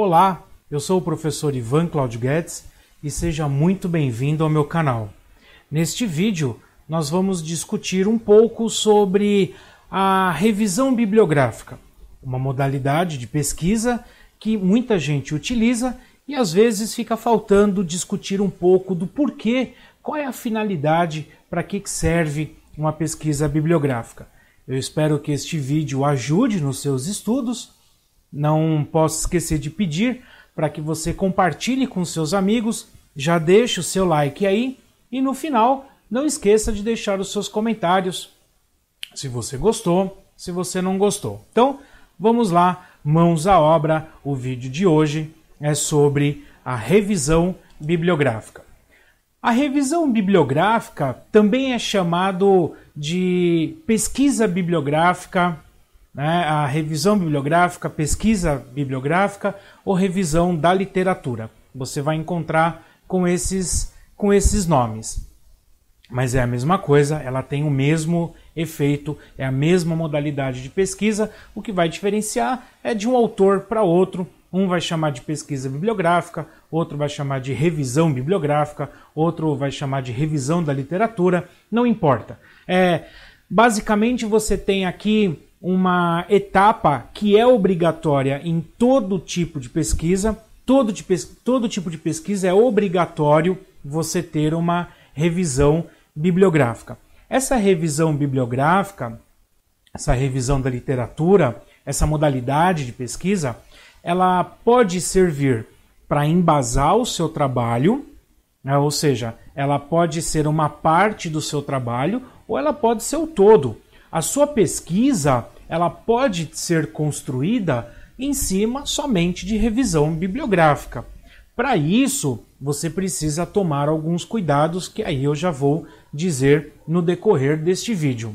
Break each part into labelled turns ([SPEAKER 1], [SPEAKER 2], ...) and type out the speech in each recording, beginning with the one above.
[SPEAKER 1] Olá, eu sou o professor Ivan Claudio Guedes e seja muito bem-vindo ao meu canal. Neste vídeo, nós vamos discutir um pouco sobre a revisão bibliográfica, uma modalidade de pesquisa que muita gente utiliza e às vezes fica faltando discutir um pouco do porquê, qual é a finalidade, para que serve uma pesquisa bibliográfica. Eu espero que este vídeo ajude nos seus estudos não posso esquecer de pedir para que você compartilhe com seus amigos, já deixe o seu like aí e no final não esqueça de deixar os seus comentários se você gostou, se você não gostou. Então, vamos lá, mãos à obra. O vídeo de hoje é sobre a revisão bibliográfica. A revisão bibliográfica também é chamado de pesquisa bibliográfica, né, a revisão bibliográfica, pesquisa bibliográfica ou revisão da literatura. Você vai encontrar com esses, com esses nomes. Mas é a mesma coisa, ela tem o mesmo efeito, é a mesma modalidade de pesquisa. O que vai diferenciar é de um autor para outro. Um vai chamar de pesquisa bibliográfica, outro vai chamar de revisão bibliográfica, outro vai chamar de revisão da literatura, não importa. É, basicamente, você tem aqui uma etapa que é obrigatória em todo tipo de pesquisa. Todo, de pes todo tipo de pesquisa é obrigatório você ter uma revisão bibliográfica. Essa revisão bibliográfica, essa revisão da literatura, essa modalidade de pesquisa, ela pode servir para embasar o seu trabalho, né? ou seja, ela pode ser uma parte do seu trabalho ou ela pode ser o todo. A sua pesquisa ela pode ser construída em cima somente de revisão bibliográfica. Para isso, você precisa tomar alguns cuidados que aí eu já vou dizer no decorrer deste vídeo.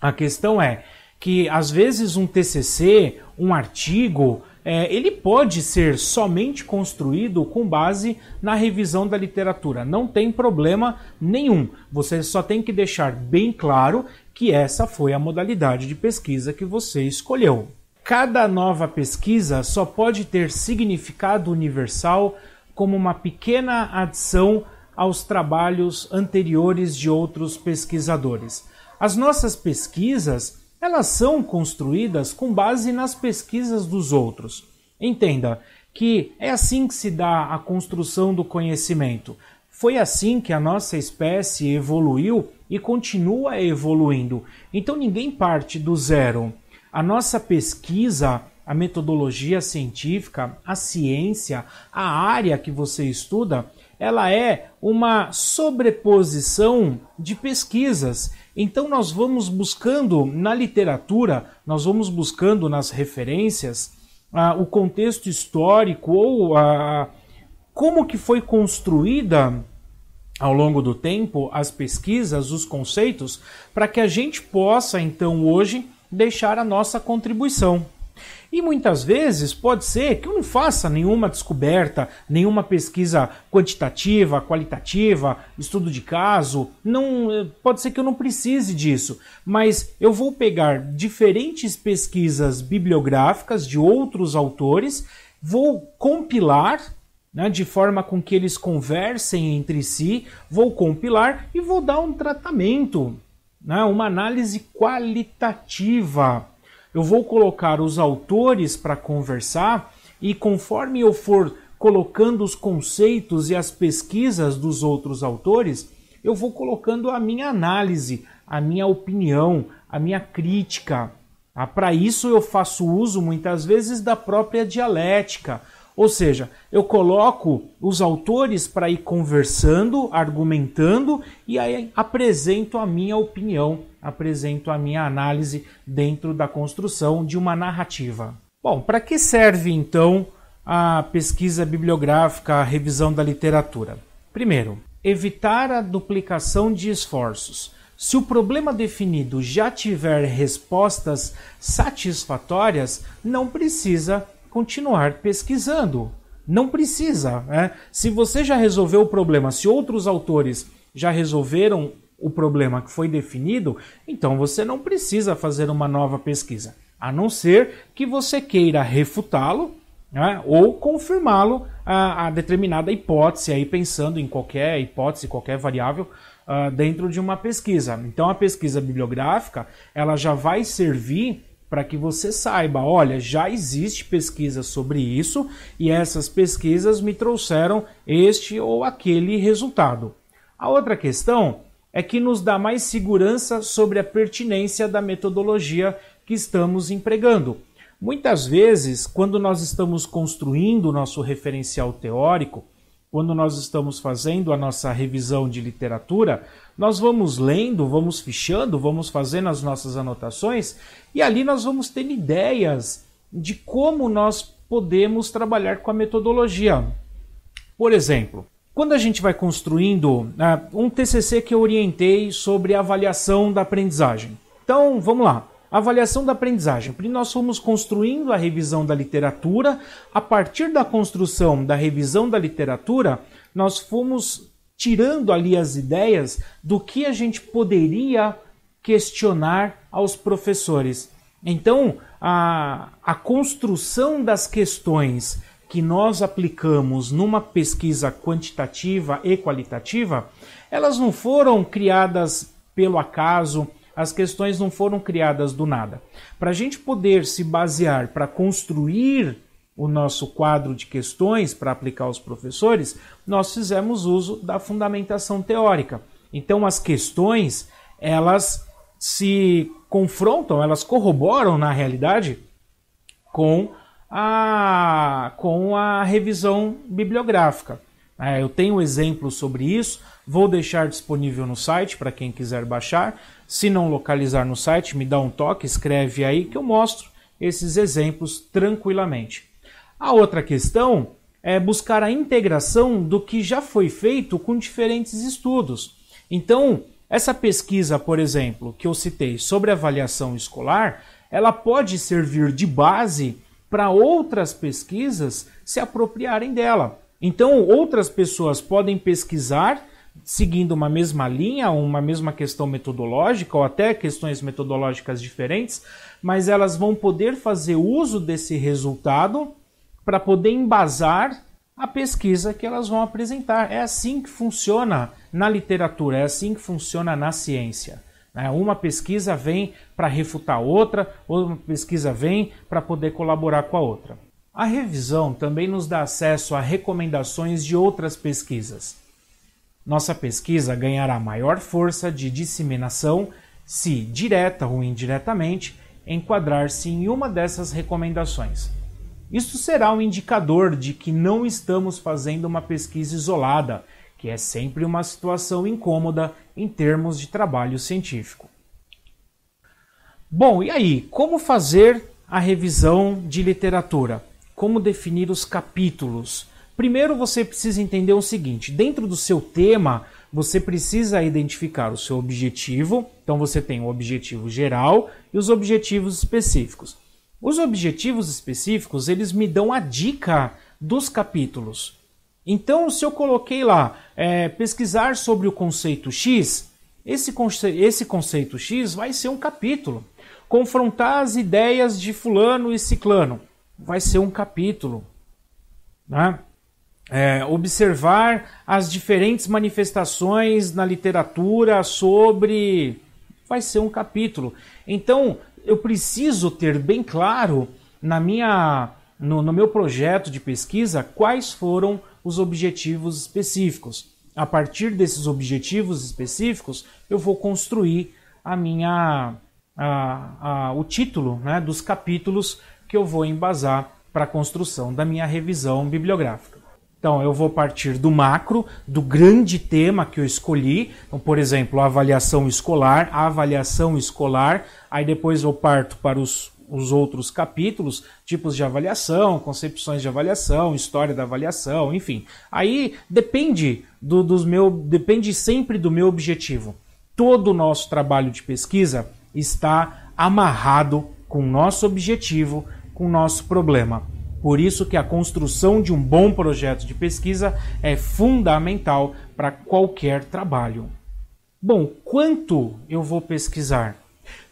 [SPEAKER 1] A questão é que às vezes um TCC, um artigo, é, ele pode ser somente construído com base na revisão da literatura. Não tem problema nenhum. Você só tem que deixar bem claro que essa foi a modalidade de pesquisa que você escolheu. Cada nova pesquisa só pode ter significado universal como uma pequena adição aos trabalhos anteriores de outros pesquisadores. As nossas pesquisas elas são construídas com base nas pesquisas dos outros. Entenda que é assim que se dá a construção do conhecimento. Foi assim que a nossa espécie evoluiu e continua evoluindo. Então ninguém parte do zero. A nossa pesquisa, a metodologia científica, a ciência, a área que você estuda, ela é uma sobreposição de pesquisas então nós vamos buscando na literatura, nós vamos buscando nas referências ah, o contexto histórico ou a, ah, como que foi construída ao longo do tempo as pesquisas, os conceitos, para que a gente possa então hoje deixar a nossa contribuição. E muitas vezes pode ser que eu não faça nenhuma descoberta, nenhuma pesquisa quantitativa, qualitativa, estudo de caso, não eh, pode ser que eu não precise disso, mas eu vou pegar diferentes pesquisas bibliográficas de outros autores, vou compilar né, de forma com que eles conversem entre si, vou compilar e vou dar um tratamento, né, uma análise qualitativa eu vou colocar os autores para conversar e conforme eu for colocando os conceitos e as pesquisas dos outros autores, eu vou colocando a minha análise, a minha opinião, a minha crítica. Tá? Ah, para isso eu faço uso muitas vezes da própria dialética ou seja, eu coloco os autores para ir conversando, argumentando e aí apresento a minha opinião, apresento a minha análise dentro da construção de uma narrativa. Bom, para que serve então a pesquisa bibliográfica, a revisão da literatura? Primeiro, evitar a duplicação de esforços. Se o problema definido já tiver respostas satisfatórias, não precisa continuar pesquisando. Não precisa. Né? Se você já resolveu o problema, se outros autores já resolveram o problema que foi definido, então você não precisa fazer uma nova pesquisa, a não ser que você queira refutá-lo né, ou confirmá-lo a, a, determinada hipótese, aí pensando em qualquer hipótese, qualquer variável uh, dentro de uma pesquisa. Então a pesquisa bibliográfica ela já vai servir para que você saiba, olha, já existe pesquisa sobre isso e essas pesquisas me trouxeram este ou aquele resultado. A outra questão é que nos dá mais segurança sobre a pertinência da metodologia que estamos empregando. Muitas vezes, quando nós estamos construindo o nosso referencial teórico, quando nós estamos fazendo a nossa revisão de literatura, nós vamos lendo, vamos fichando, vamos fazendo as nossas anotações e ali nós vamos ter ideias de como nós podemos trabalhar com a metodologia. Por exemplo, quando a gente vai construindo ah, um TCC que eu orientei sobre avaliação da aprendizagem. Então, vamos lá. Avaliação da aprendizagem. nós fomos construindo a revisão da literatura. A partir da construção da revisão da literatura, nós fomos tirando ali as ideias do que a gente poderia questionar aos professores. Então, a, a construção das questões que nós aplicamos numa pesquisa quantitativa e qualitativa, elas não foram criadas pelo acaso as questões não foram criadas do nada. Para a gente poder se basear para construir o nosso quadro de questões para aplicar aos professores, nós fizemos uso da fundamentação teórica. Então, as questões, elas se confrontam, elas corroboram, na realidade, com a, com a revisão bibliográfica. É, eu tenho um exemplo sobre isso, vou deixar disponível no site para quem quiser baixar, se não localizar no site, me dá um toque, escreve aí que eu mostro esses exemplos tranquilamente. A outra questão é buscar a integração do que já foi feito com diferentes estudos. Então, essa pesquisa, por exemplo, que eu citei sobre avaliação escolar, ela pode servir de base para outras pesquisas se apropriarem dela. Então, outras pessoas podem pesquisar seguindo uma mesma linha, uma mesma questão metodológica ou até questões metodológicas diferentes, mas elas vão poder fazer uso desse resultado para poder embasar a pesquisa que elas vão apresentar. É assim que funciona na literatura, é assim que funciona na ciência. Né? Uma pesquisa vem para refutar outra, outra pesquisa vem para poder colaborar com a outra. A revisão também nos dá acesso a recomendações de outras pesquisas. Nossa pesquisa ganhará maior força de disseminação se, direta ou indiretamente, enquadrar-se em uma dessas recomendações. Isto será um indicador de que não estamos fazendo uma pesquisa isolada, que é sempre uma situação incômoda em termos de trabalho científico. Bom, e aí? Como fazer a revisão de literatura? Como definir os capítulos? Primeiro você precisa entender o seguinte: dentro do seu tema, você precisa identificar o seu objetivo. Então você tem o objetivo geral e os objetivos específicos. Os objetivos específicos, eles me dão a dica dos capítulos. Então, se eu coloquei lá é, pesquisar sobre o conceito X, esse, conce esse conceito X vai ser um capítulo. Confrontar as ideias de Fulano e Ciclano vai ser um capítulo. Né? é, observar as diferentes manifestações na literatura sobre. Vai ser um capítulo. Então, eu preciso ter bem claro na minha, no, no meu projeto de pesquisa quais foram os objetivos específicos. A partir desses objetivos específicos, eu vou construir a minha a, a, o título né, dos capítulos que eu vou embasar para a construção da minha revisão bibliográfica. Então, eu vou partir do macro, do grande tema que eu escolhi. Então, por exemplo, a avaliação escolar, a avaliação escolar. Aí depois eu parto para os, os outros capítulos, tipos de avaliação, concepções de avaliação, história da avaliação, enfim. Aí depende do, dos meu, depende sempre do meu objetivo. Todo o nosso trabalho de pesquisa está amarrado com o nosso objetivo, com o nosso problema. Por isso que a construção de um bom projeto de pesquisa é fundamental para qualquer trabalho. Bom, quanto eu vou pesquisar?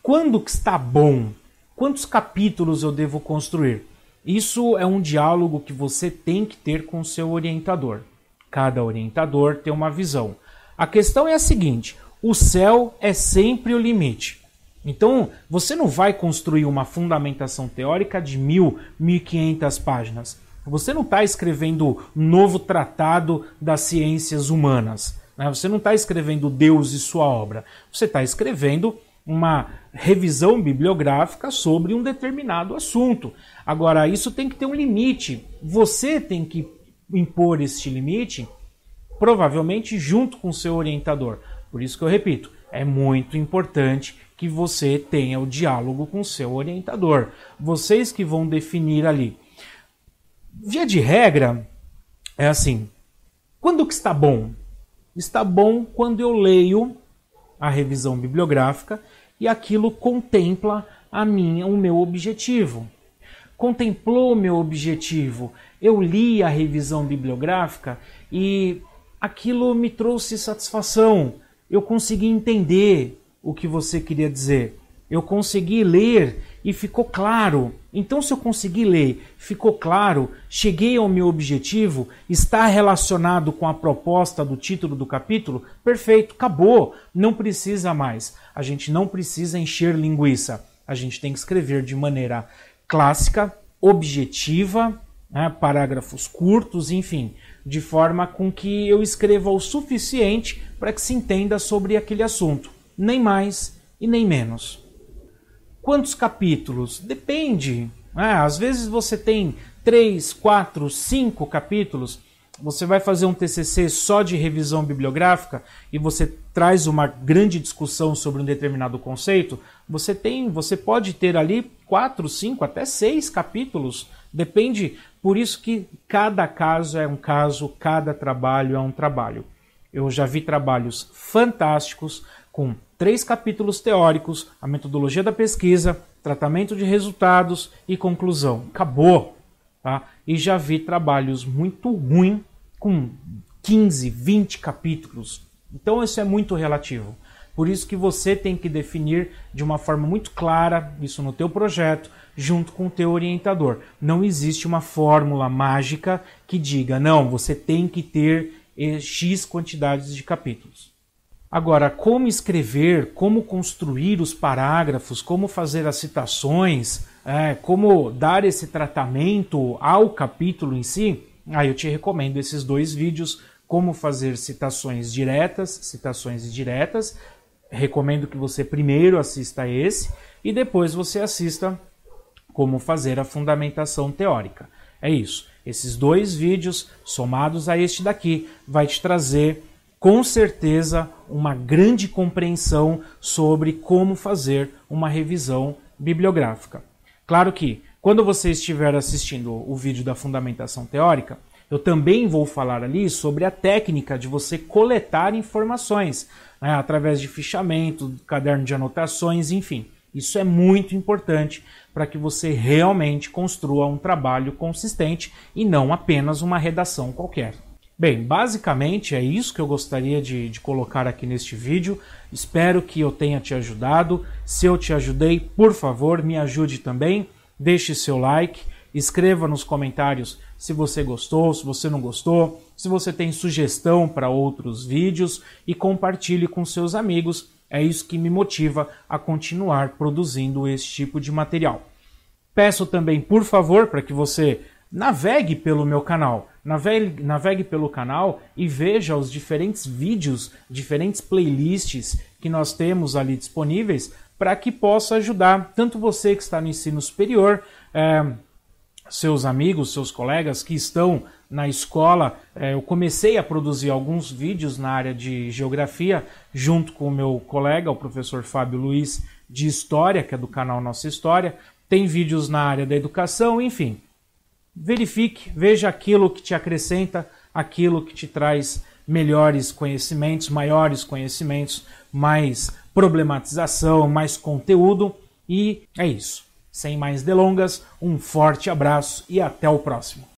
[SPEAKER 1] Quando que está bom? Quantos capítulos eu devo construir? Isso é um diálogo que você tem que ter com seu orientador. Cada orientador tem uma visão. A questão é a seguinte: o céu é sempre o limite. Então, você não vai construir uma fundamentação teórica de mil, mil e quinhentas páginas. Você não está escrevendo um novo tratado das ciências humanas. Né? Você não está escrevendo Deus e sua obra. Você está escrevendo uma revisão bibliográfica sobre um determinado assunto. Agora, isso tem que ter um limite. Você tem que impor este limite, provavelmente junto com seu orientador. Por isso que eu repito, é muito importante que você tenha o diálogo com seu orientador. Vocês que vão definir ali. Via de regra, é assim: quando que está bom? Está bom quando eu leio a revisão bibliográfica e aquilo contempla a minha, o meu objetivo. Contemplou o meu objetivo. Eu li a revisão bibliográfica e aquilo me trouxe satisfação, eu consegui entender o que você queria dizer. Eu consegui ler e ficou claro. Então, se eu consegui ler, ficou claro, cheguei ao meu objetivo, está relacionado com a proposta do título do capítulo, perfeito, acabou, não precisa mais. A gente não precisa encher linguiça. A gente tem que escrever de maneira clássica, objetiva, né, parágrafos curtos, enfim, de forma com que eu escreva o suficiente para que se entenda sobre aquele assunto, nem mais e nem menos. Quantos capítulos? Depende. Né? às vezes você tem três, quatro, cinco capítulos. Você vai fazer um TCC só de revisão bibliográfica e você traz uma grande discussão sobre um determinado conceito. Você tem, você pode ter ali quatro, cinco, até seis capítulos. Depende, por isso que cada caso é um caso, cada trabalho é um trabalho. Eu já vi trabalhos fantásticos com três capítulos teóricos, a metodologia da pesquisa, tratamento de resultados e conclusão. Acabou. Tá? E já vi trabalhos muito ruins com 15, 20 capítulos. Então isso é muito relativo. Por isso que você tem que definir de uma forma muito clara isso no teu projeto, junto com o teu orientador. Não existe uma fórmula mágica que diga, não, você tem que ter X quantidades de capítulos. Agora, como escrever, como construir os parágrafos, como fazer as citações, é, como dar esse tratamento ao capítulo em si, aí eu te recomendo esses dois vídeos, como fazer citações diretas, citações indiretas. Recomendo que você primeiro assista esse e depois você assista como fazer a fundamentação teórica. É isso. Esses dois vídeos, somados a este daqui, vai te trazer com certeza uma grande compreensão sobre como fazer uma revisão bibliográfica. Claro que, quando você estiver assistindo o vídeo da fundamentação teórica, eu também vou falar ali sobre a técnica de você coletar informações, né, através de fichamento, caderno de anotações, enfim. Isso é muito importante para que você realmente construa um trabalho consistente e não apenas uma redação qualquer. Bem, basicamente é isso que eu gostaria de, de, colocar aqui neste vídeo. Espero que eu tenha te ajudado. Se eu te ajudei, por favor, me ajude também. Deixe seu like, escreva nos comentários se você gostou, se você não gostou, se você tem sugestão para outros vídeos e compartilhe com seus amigos. É isso que me motiva a continuar produzindo esse tipo de material. Peço também, por favor, para que você navegue pelo meu canal, navegue, navegue pelo canal e veja os diferentes vídeos, diferentes playlists que nós temos ali disponíveis para que possa ajudar tanto você que está no ensino superior. É, seus amigos, seus colegas que estão na escola. É, eu comecei a produzir alguns vídeos na área de geografia, junto com o meu colega, o professor Fábio Luiz, de História, que é do canal Nossa História. Tem vídeos na área da educação, enfim. Verifique, veja aquilo que te acrescenta, aquilo que te traz melhores conhecimentos, maiores conhecimentos, mais problematização, mais conteúdo. E é isso. Sem mais delongas, um forte abraço e até o próximo.